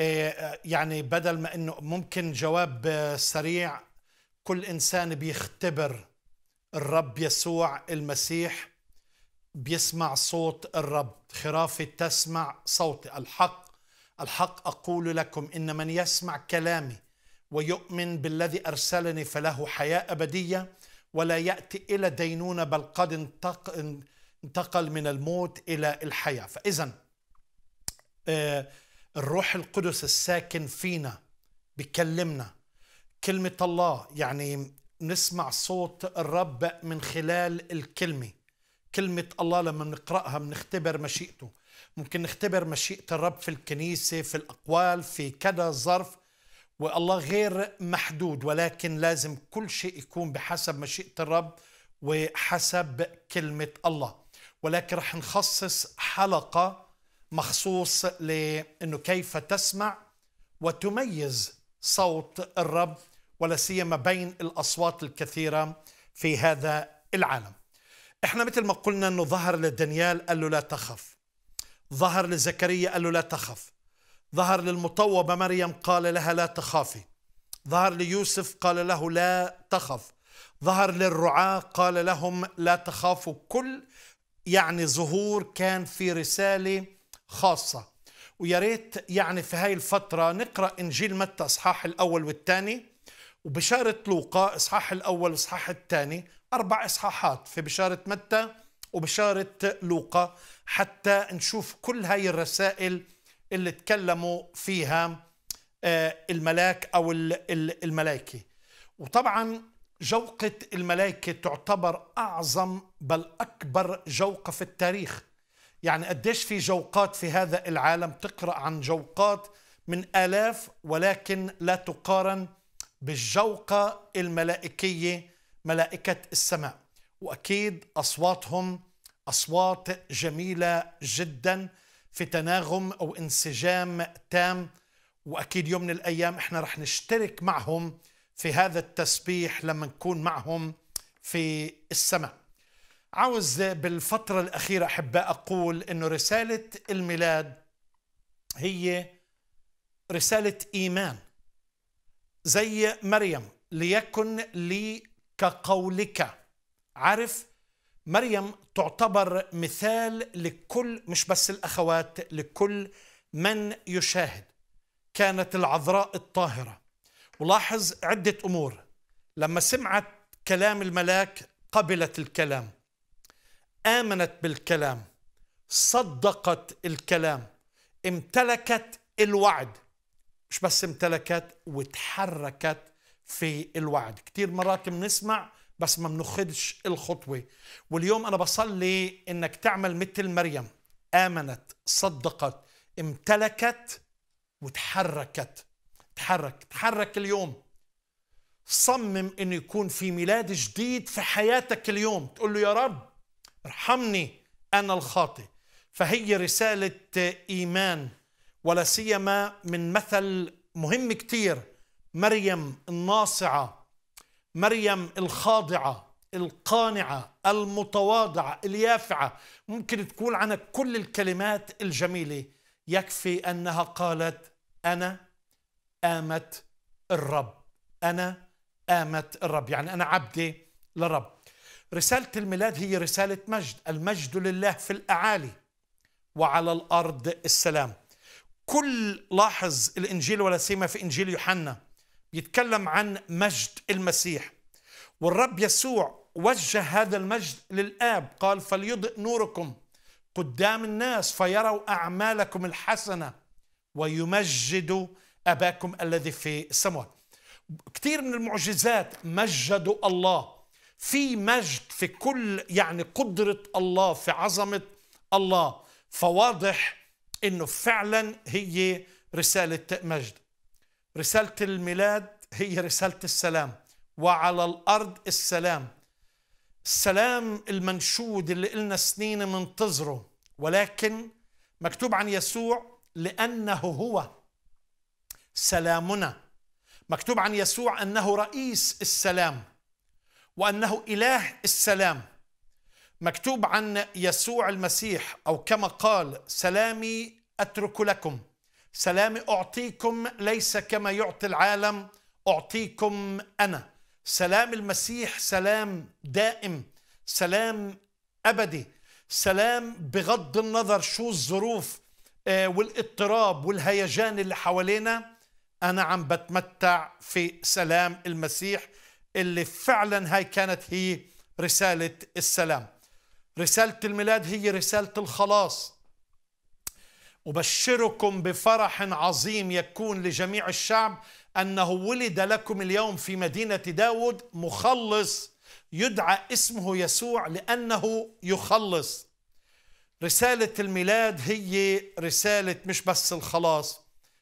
آه، آه، يعني بدل ما انه ممكن جواب آه، سريع كل انسان بيختبر الرب يسوع المسيح بيسمع صوت الرب خرافي تسمع صوتي الحق الحق اقول لكم ان من يسمع كلامي ويؤمن بالذي ارسلني فله حياه ابديه ولا ياتي الى دينونه بل قد انتقل من الموت الى الحياه فاذا آه الروح القدس الساكن فينا بيكلمنا كلمة الله يعني نسمع صوت الرب من خلال الكلمة كلمة الله لما بنقرأها بنختبر مشيئته ممكن نختبر مشيئة الرب في الكنيسة في الأقوال في كذا ظرف والله غير محدود ولكن لازم كل شيء يكون بحسب مشيئة الرب وحسب كلمة الله ولكن رح نخصص حلقة مخصوص لأنه كيف تسمع وتميز صوت الرب ولا سيما بين الأصوات الكثيرة في هذا العالم احنا مثل ما قلنا انه ظهر لدانيال قال له لا تخف ظهر لزكريا قال له لا تخف ظهر للمطوبة مريم قال لها لا تخافي ظهر ليوسف قال له لا تخف ظهر للرعاة قال لهم لا تخافوا كل يعني ظهور كان في رسالة خاصة ويا ريت يعني في هاي الفترة نقرأ إنجيل متى إصحاح الأول والثاني وبشارة لوقا إصحاح الأول وإصحاح الثاني أربع إصحاحات في بشارة متى وبشارة لوقا حتى نشوف كل هاي الرسائل اللي تكلموا فيها آه، الملاك أو الملائكة وطبعا جوقة الملائكة تعتبر أعظم بل أكبر جوقة في التاريخ يعني قديش في جوقات في هذا العالم تقرأ عن جوقات من آلاف ولكن لا تقارن بالجوقة الملائكية ملائكة السماء وأكيد أصواتهم أصوات جميلة جدا في تناغم أو انسجام تام وأكيد يوم من الأيام إحنا رح نشترك معهم في هذا التسبيح لما نكون معهم في السماء عاوز بالفترة الأخيرة أحب أقول أنه رسالة الميلاد هي رسالة إيمان زي مريم ليكن لي كقولك عارف مريم تعتبر مثال لكل مش بس الأخوات لكل من يشاهد كانت العذراء الطاهرة ولاحظ عدة أمور لما سمعت كلام الملاك قبلت الكلام آمنت بالكلام صدقت الكلام امتلكت الوعد مش بس امتلكت وتحركت في الوعد كتير مرات بنسمع بس ما بنخدش الخطوة واليوم أنا بصلي إنك تعمل مثل مريم آمنت صدقت امتلكت وتحركت تحرك تحرك اليوم صمم انه يكون في ميلاد جديد في حياتك اليوم تقول له يا رب ارحمني أنا الخاطئ فهي رسالة إيمان ولا سيما من مثل مهم كتير مريم الناصعة مريم الخاضعة القانعة المتواضعة اليافعة ممكن تقول عنها كل الكلمات الجميلة يكفي أنها قالت أنا آمت الرب أنا آمت الرب يعني أنا عبدي لرب رسالة الميلاد هي رسالة مجد المجد لله في الأعالي وعلى الأرض السلام كل لاحظ الإنجيل ولا سيما في إنجيل يوحنا بيتكلم عن مجد المسيح والرب يسوع وجه هذا المجد للآب قال فليضئ نوركم قدام الناس فيروا أعمالكم الحسنة ويمجدوا أباكم الذي في السماء كثير من المعجزات مجدوا الله في مجد في كل يعني قدرة الله في عظمة الله فواضح انه فعلا هي رسالة مجد رسالة الميلاد هي رسالة السلام وعلى الأرض السلام السلام المنشود اللي قلنا سنين منتظره ولكن مكتوب عن يسوع لأنه هو سلامنا مكتوب عن يسوع أنه رئيس السلام وأنه إله السلام مكتوب عن يسوع المسيح أو كما قال سلامي أترك لكم سلامي أعطيكم ليس كما يعطي العالم أعطيكم أنا سلام المسيح سلام دائم سلام أبدي سلام بغض النظر شو الظروف آه، والاضطراب والهيجان اللي حوالينا أنا عم بتمتع في سلام المسيح اللي فعلا هاي كانت هي رسالة السلام رسالة الميلاد هي رسالة الخلاص أبشركم بفرح عظيم يكون لجميع الشعب أنه ولد لكم اليوم في مدينة داود مخلص يدعى اسمه يسوع لأنه يخلص رسالة الميلاد هي رسالة مش بس الخلاص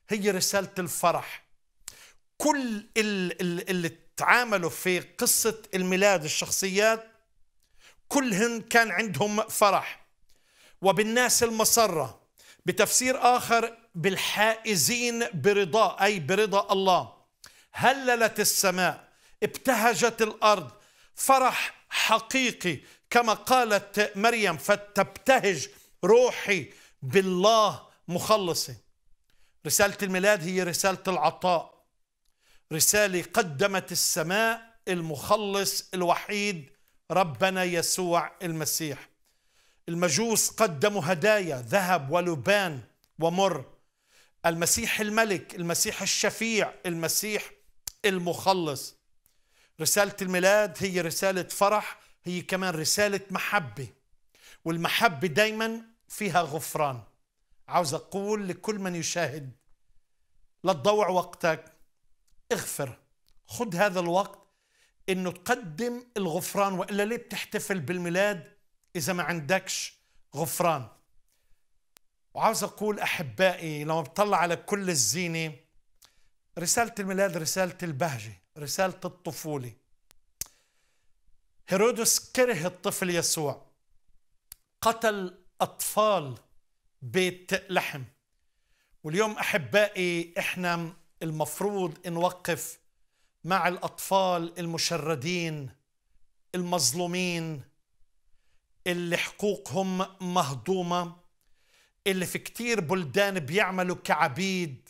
هي رسالة الفرح كل اللي تعاملوا في قصة الميلاد الشخصيات كلهن كان عندهم فرح وبالناس المسرة بتفسير آخر بالحائزين برضا أي برضا الله هللت السماء ابتهجت الأرض فرح حقيقي كما قالت مريم فتبتهج روحي بالله مخلصي رسالة الميلاد هي رسالة العطاء رسالة قدمت السماء المخلص الوحيد ربنا يسوع المسيح المجوس قدموا هدايا ذهب ولبان ومر المسيح الملك المسيح الشفيع المسيح المخلص رسالة الميلاد هي رسالة فرح هي كمان رسالة محبة والمحبة دايما فيها غفران عاوز أقول لكل من يشاهد لا تضوع وقتك اغفر خد هذا الوقت انه تقدم الغفران والا ليه بتحتفل بالميلاد اذا ما عندكش غفران وعاوز اقول احبائي لما بطلع على كل الزينه رساله الميلاد رساله البهجه رساله الطفوله هيرودس كره الطفل يسوع قتل اطفال بيت لحم واليوم احبائي احنا المفروض نوقف مع الاطفال المشردين المظلومين اللي حقوقهم مهضومه اللي في كتير بلدان بيعملوا كعبيد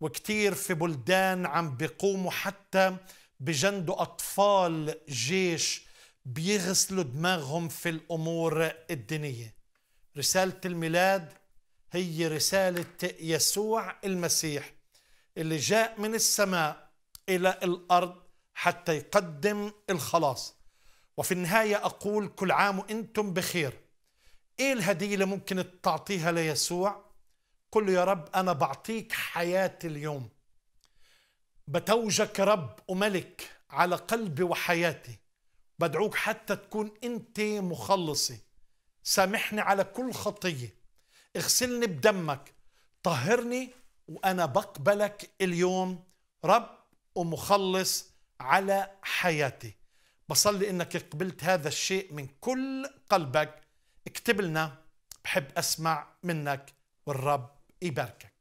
وكتير في بلدان عم بيقوموا حتى بجندوا اطفال جيش بيغسلوا دماغهم في الامور الدينيه رساله الميلاد هي رساله يسوع المسيح اللي جاء من السماء إلى الأرض حتى يقدم الخلاص وفي النهاية أقول كل عام وأنتم بخير إيه الهدية اللي ممكن تعطيها ليسوع قل له يا رب أنا بعطيك حياتي اليوم بتوجك رب وملك على قلبي وحياتي بدعوك حتى تكون أنت مخلصي سامحني على كل خطية اغسلني بدمك طهرني وانا بقبلك اليوم رب ومخلص على حياتي بصلي انك قبلت هذا الشيء من كل قلبك اكتب لنا بحب اسمع منك والرب يباركك